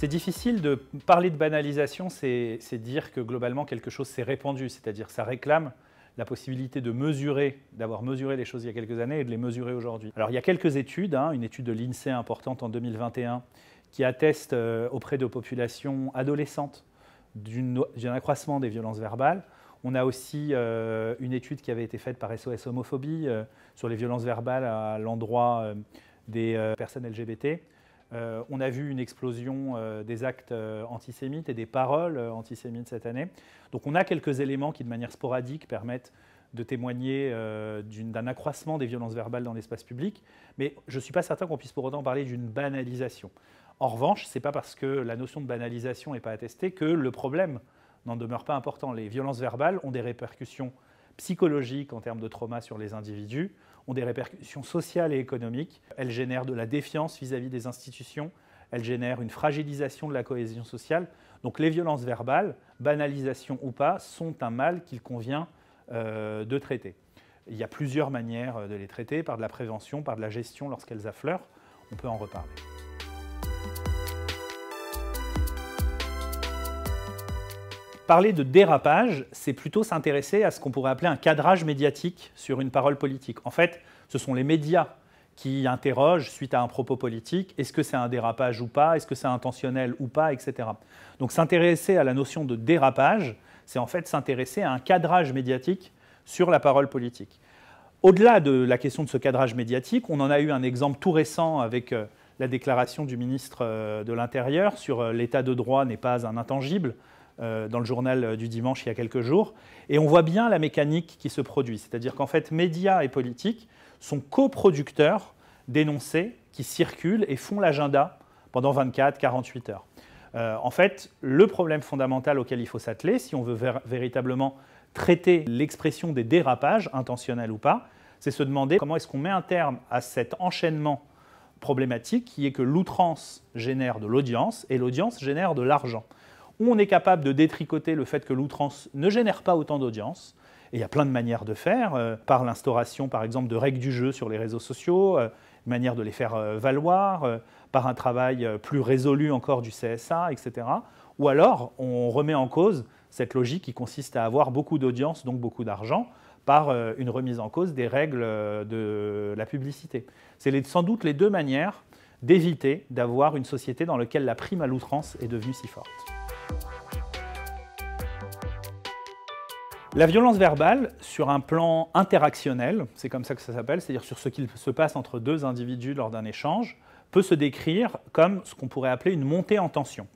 C'est difficile de parler de banalisation, c'est dire que globalement quelque chose s'est répandu, c'est-à-dire ça réclame la possibilité de mesurer, d'avoir mesuré les choses il y a quelques années et de les mesurer aujourd'hui. Alors il y a quelques études, hein, une étude de l'INSEE importante en 2021 qui atteste euh, auprès de populations adolescentes d'un accroissement des violences verbales. On a aussi euh, une étude qui avait été faite par SOS Homophobie euh, sur les violences verbales à l'endroit des personnes LGBT. Euh, on a vu une explosion euh, des actes euh, antisémites et des paroles antisémites cette année. Donc on a quelques éléments qui, de manière sporadique, permettent de témoigner d'un accroissement des violences verbales dans l'espace public, mais je ne suis pas certain qu'on puisse pour autant parler d'une banalisation. En revanche, ce n'est pas parce que la notion de banalisation n'est pas attestée que le problème n'en demeure pas important. Les violences verbales ont des répercussions psychologiques en termes de trauma sur les individus, ont des répercussions sociales et économiques. Elles génèrent de la défiance vis-à-vis des institutions, elles génèrent une fragilisation de la cohésion sociale. Donc les violences verbales, banalisation ou pas, sont un mal qu'il convient euh, de traiter. Il y a plusieurs manières de les traiter, par de la prévention, par de la gestion lorsqu'elles affleurent. On peut en reparler. Parler de dérapage, c'est plutôt s'intéresser à ce qu'on pourrait appeler un cadrage médiatique sur une parole politique. En fait, ce sont les médias qui interrogent suite à un propos politique, est-ce que c'est un dérapage ou pas, est-ce que c'est intentionnel ou pas, etc. Donc s'intéresser à la notion de dérapage, c'est en fait s'intéresser à un cadrage médiatique sur la parole politique. Au-delà de la question de ce cadrage médiatique, on en a eu un exemple tout récent avec euh, la déclaration du ministre euh, de l'Intérieur sur euh, l'état de droit n'est pas un intangible. Euh, dans le journal euh, du dimanche il y a quelques jours. Et on voit bien la mécanique qui se produit. C'est-à-dire qu'en fait, médias et politiques sont coproducteurs d'énoncés qui circulent et font l'agenda pendant 24, 48 heures. Euh, en fait, le problème fondamental auquel il faut s'atteler, si on veut véritablement traiter l'expression des dérapages, intentionnels ou pas, c'est se demander comment est-ce qu'on met un terme à cet enchaînement problématique qui est que l'outrance génère de l'audience et l'audience génère de l'argent où on est capable de détricoter le fait que l'outrance ne génère pas autant d'audience. Et il y a plein de manières de faire, euh, par l'instauration par exemple de règles du jeu sur les réseaux sociaux, euh, une manière de les faire euh, valoir, par un travail plus résolu encore du CSA, etc. Ou alors on remet en cause cette logique qui consiste à avoir beaucoup d'audience, donc beaucoup d'argent, par une remise en cause des règles de la publicité. C'est sans doute les deux manières d'éviter d'avoir une société dans laquelle la prime à l'outrance est devenue si forte. La violence verbale, sur un plan interactionnel, c'est comme ça que ça s'appelle, c'est-à-dire sur ce qu'il se passe entre deux individus lors d'un échange, peut se décrire comme ce qu'on pourrait appeler une montée en tension.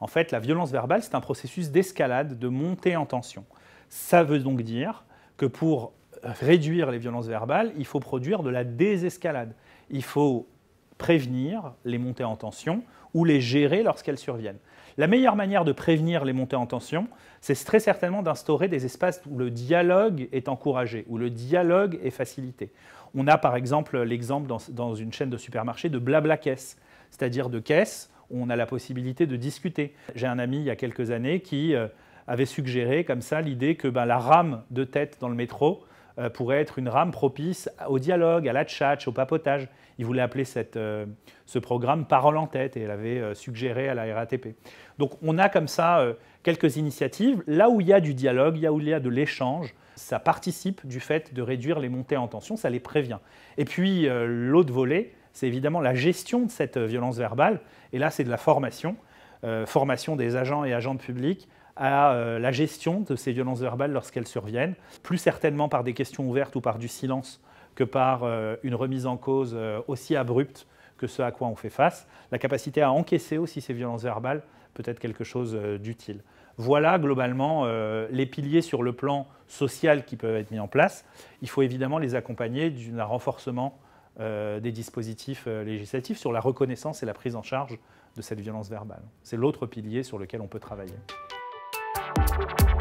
En fait, la violence verbale, c'est un processus d'escalade, de montée en tension. Ça veut donc dire que pour réduire les violences verbales, il faut produire de la désescalade. Il faut prévenir les montées en tension ou les gérer lorsqu'elles surviennent. La meilleure manière de prévenir les montées en tension, c'est très certainement d'instaurer des espaces où le dialogue est encouragé, où le dialogue est facilité. On a par exemple l'exemple dans, une chaîne de supermarché de blabla caisse, c'est-à-dire de caisse où on a la possibilité de discuter. J'ai un ami il y a quelques années qui euh, avait suggéré comme ça l'idée que ben, la rame de tête dans le métro, euh, pourrait être une rame propice au dialogue, à la tchatche, au papotage. Il voulait appeler euh, ce programme Parole en tête et il avait euh, suggéré à la RATP. Donc on a comme ça quelques initiatives. Là où il y a du dialogue, là où il y a de l'échange, ça participe du fait de réduire les montées en tension, ça les prévient. Et puis l'autre volet, c'est évidemment la gestion de cette violence verbale. Et là, c'est de la formation. formation des agents et agents publics à euh, la gestion de ces violences verbales lorsqu'elles surviennent, plus certainement par des questions ouvertes ou par du silence que par euh, une remise en cause euh, aussi abrupte que ce à quoi on fait face. La capacité à encaisser aussi ces violences verbales peut être quelque chose d'utile. Voilà globalement les piliers sur le plan social qui peuvent être mis en place. Il faut évidemment les accompagner d'un renforcement des dispositifs législatifs sur la reconnaissance et la prise en charge de cette violence verbale. C'est l'autre pilier sur lequel on peut travailler. Thank you.